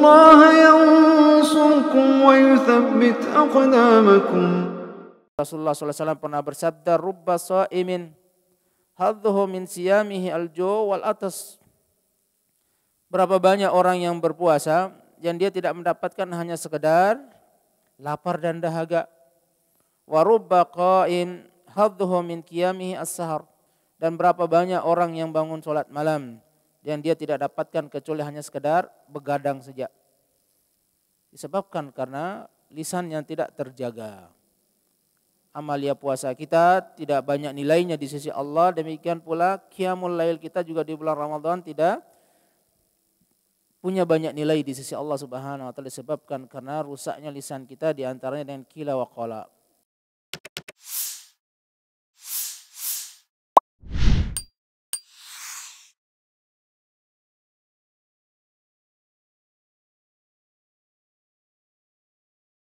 الله ينصركم ويثبت أقدامكم Rasulullah SAW pernah bersabda, Rubba sa'imin hadduhu min siyamihi aljo wal atas. Berapa banyak orang yang berpuasa yang dia tidak mendapatkan hanya sekedar lapar dan dahaga. Warubba qa'in hadduhu min qiyamihi as-sahar. Dan berapa banyak orang yang bangun sholat malam yang dia tidak dapatkan kecuali hanya sekedar begadang saja. Disebabkan karena lisan yang tidak terjaga. Amalia ya puasa kita tidak banyak nilainya di sisi Allah, demikian pula kiamul lail kita juga di bulan Ramadan tidak punya banyak nilai di sisi Allah Subhanahu wa taala disebabkan karena rusaknya lisan kita di antaranya dengan kila wa qala.